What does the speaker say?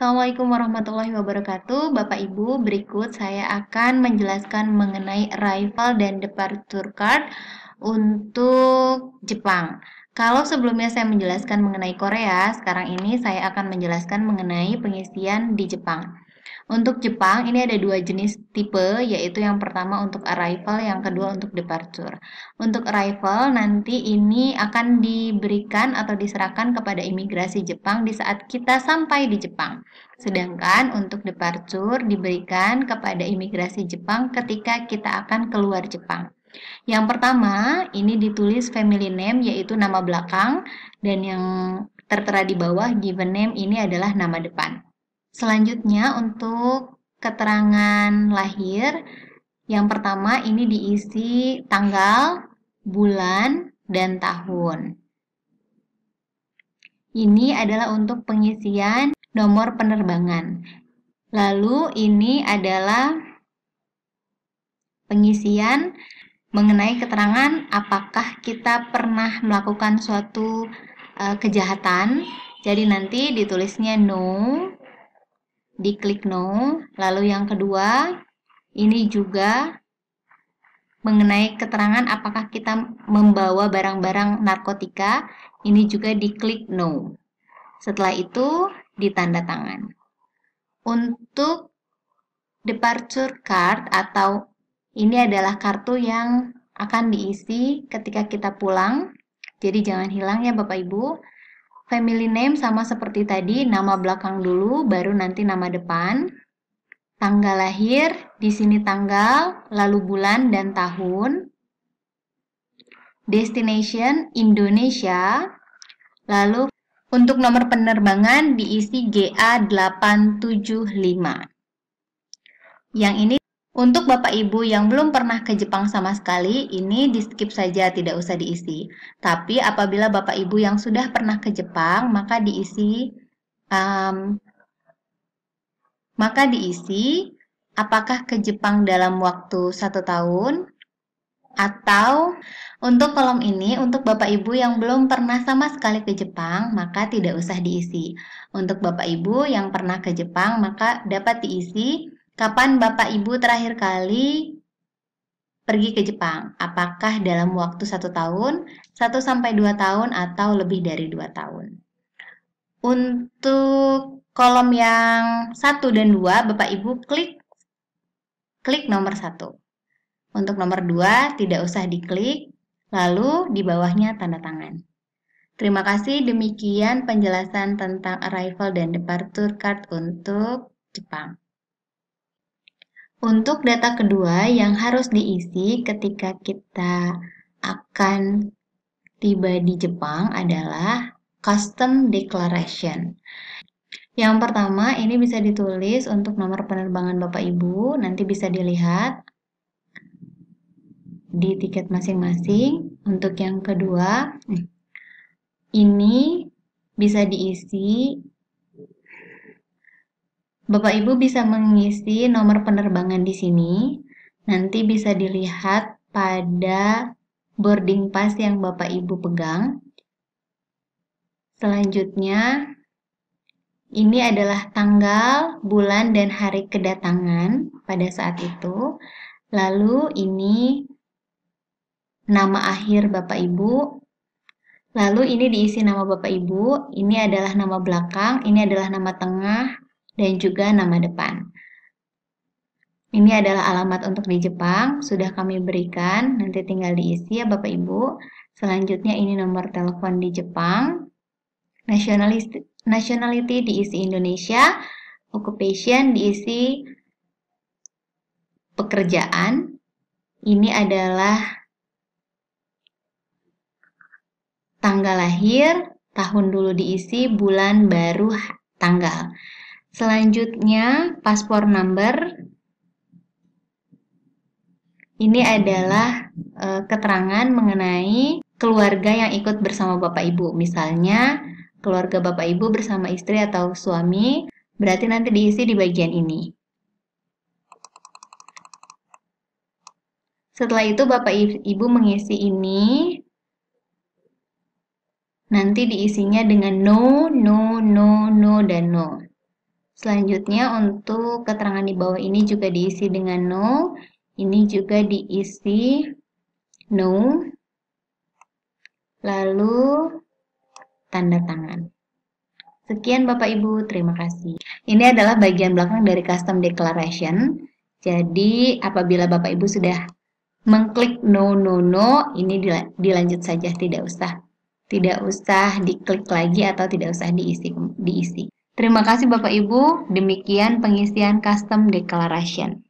Assalamualaikum warahmatullahi wabarakatuh. Bapak Ibu, berikut saya akan menjelaskan mengenai arrival dan departure card untuk Jepang. Kalau sebelumnya saya menjelaskan mengenai Korea, sekarang ini saya akan menjelaskan mengenai pengisian di Jepang. Untuk Jepang, ini ada dua jenis tipe, yaitu yang pertama untuk arrival, yang kedua untuk departure. Untuk arrival, nanti ini akan diberikan atau diserahkan kepada imigrasi Jepang di saat kita sampai di Jepang. Sedangkan untuk departure diberikan kepada imigrasi Jepang ketika kita akan keluar Jepang. Yang pertama, ini ditulis family name yaitu nama belakang dan yang tertera di bawah given name ini adalah nama depan. Selanjutnya untuk keterangan lahir, yang pertama ini diisi tanggal, bulan, dan tahun. Ini adalah untuk pengisian nomor penerbangan. Lalu ini adalah pengisian mengenai keterangan apakah kita pernah melakukan suatu uh, kejahatan. Jadi nanti ditulisnya no, diklik no. Lalu yang kedua, ini juga mengenai keterangan apakah kita membawa barang-barang narkotika, ini juga diklik no. Setelah itu ditanda tangan. Untuk departure card atau ini adalah kartu yang akan diisi ketika kita pulang. Jadi jangan hilang ya Bapak Ibu. Family name sama seperti tadi, nama belakang dulu, baru nanti nama depan. Tanggal lahir, di sini tanggal, lalu bulan dan tahun. Destination, Indonesia. Lalu untuk nomor penerbangan diisi e GA875. Yang ini untuk Bapak Ibu yang belum pernah ke Jepang sama sekali, ini di skip saja, tidak usah diisi. Tapi apabila Bapak Ibu yang sudah pernah ke Jepang, maka diisi um, maka diisi apakah ke Jepang dalam waktu satu tahun atau untuk kolom ini untuk Bapak Ibu yang belum pernah sama sekali ke Jepang maka tidak usah diisi. Untuk Bapak Ibu yang pernah ke Jepang maka dapat diisi Kapan Bapak Ibu terakhir kali pergi ke Jepang? Apakah dalam waktu satu tahun, satu sampai dua tahun, atau lebih dari dua tahun? Untuk kolom yang satu dan dua, Bapak Ibu klik klik nomor satu. Untuk nomor dua tidak usah diklik, lalu di bawahnya tanda tangan. Terima kasih demikian penjelasan tentang arrival dan departure card untuk Jepang. Untuk data kedua yang harus diisi ketika kita akan tiba di Jepang adalah custom declaration. Yang pertama, ini bisa ditulis untuk nomor penerbangan Bapak Ibu, nanti bisa dilihat di tiket masing-masing. Untuk yang kedua, ini bisa diisi Bapak Ibu bisa mengisi nomor penerbangan di sini. Nanti bisa dilihat pada boarding pass yang Bapak Ibu pegang. Selanjutnya, ini adalah tanggal, bulan, dan hari kedatangan pada saat itu. Lalu ini nama akhir Bapak Ibu. Lalu ini diisi nama Bapak Ibu, ini adalah nama belakang, ini adalah nama tengah, dan juga nama depan. Ini adalah alamat untuk di Jepang, sudah kami berikan, nanti tinggal diisi ya Bapak Ibu. Selanjutnya ini nomor telepon di Jepang, nationality, nationality diisi Indonesia, occupation diisi pekerjaan. Ini adalah tanggal lahir, tahun dulu diisi, bulan baru tanggal. Selanjutnya, paspor number. Ini adalah e, keterangan mengenai keluarga yang ikut bersama Bapak Ibu. Misalnya, keluarga Bapak Ibu bersama istri atau suami, berarti nanti diisi di bagian ini. Setelah itu Bapak Ibu mengisi ini, nanti diisinya dengan no, no, no, no, dan no. Selanjutnya untuk keterangan di bawah ini juga diisi dengan no, ini juga diisi no, lalu tanda tangan. Sekian Bapak Ibu, terima kasih. Ini adalah bagian belakang dari custom declaration. Jadi apabila Bapak Ibu sudah mengklik no no no, ini dilanjut saja tidak usah. Tidak usah diklik lagi atau tidak usah diisi diisi. Terima kasih Bapak Ibu, demikian pengisian custom declaration.